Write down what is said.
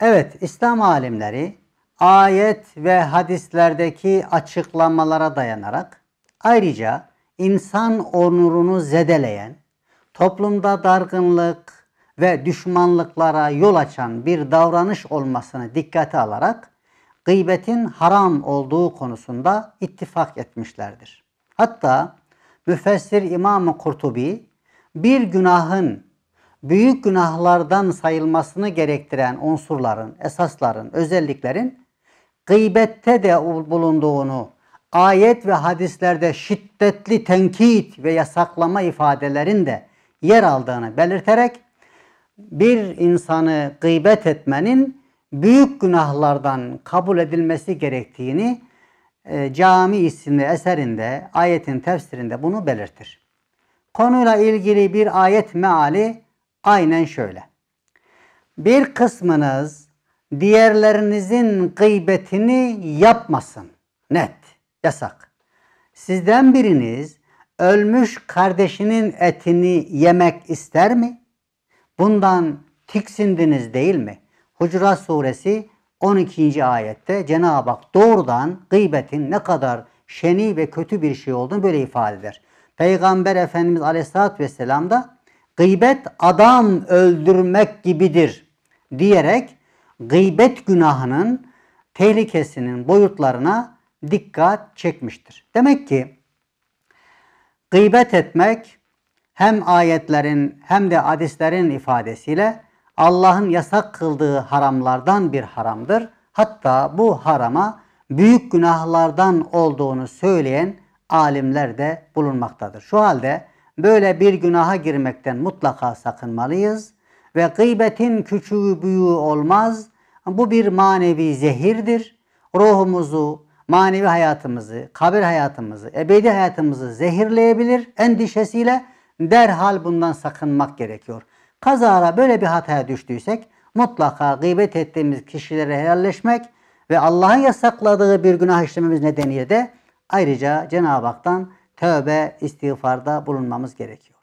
Evet, İslam alimleri ayet ve hadislerdeki açıklamalara dayanarak ayrıca insan onurunu zedeleyen, toplumda dargınlık ve düşmanlıklara yol açan bir davranış olmasını dikkate alarak gıybetin haram olduğu konusunda ittifak etmişlerdir. Hatta müfessir İmam-ı Kurtubi bir günahın büyük günahlardan sayılmasını gerektiren unsurların, esasların, özelliklerin gıybette de bulunduğunu, ayet ve hadislerde şiddetli tenkit ve yasaklama ifadelerin de yer aldığını belirterek bir insanı gıybet etmenin büyük günahlardan kabul edilmesi gerektiğini e, Cami isimli eserinde, ayetin tefsirinde bunu belirtir. Konuyla ilgili bir ayet meali Aynen şöyle. Bir kısmınız diğerlerinizin gıybetini yapmasın. Net. Yasak. Sizden biriniz ölmüş kardeşinin etini yemek ister mi? Bundan tiksindiniz değil mi? Hucurat suresi 12. ayette Cenab-ı Hak doğrudan gıybetin ne kadar şeni ve kötü bir şey olduğunu böyle ifade eder. Peygamber Efendimiz Aleyhisselatü Vesselam da gıybet adam öldürmek gibidir diyerek gıybet günahının tehlikesinin boyutlarına dikkat çekmiştir. Demek ki gıybet etmek hem ayetlerin hem de hadislerin ifadesiyle Allah'ın yasak kıldığı haramlardan bir haramdır. Hatta bu harama büyük günahlardan olduğunu söyleyen alimler de bulunmaktadır. Şu halde Böyle bir günaha girmekten mutlaka sakınmalıyız ve gıybetin küçüğü büyüğü olmaz. Bu bir manevi zehirdir. Ruhumuzu, manevi hayatımızı, kabir hayatımızı, ebedi hayatımızı zehirleyebilir endişesiyle derhal bundan sakınmak gerekiyor. Kazara böyle bir hataya düştüysek mutlaka gıybet ettiğimiz kişilere helalleşmek ve Allah'ın yasakladığı bir günah işlememiz nedeniyle de ayrıca Cenab-ı Hak'tan tövbe istiğfarda bulunmamız gerekiyor.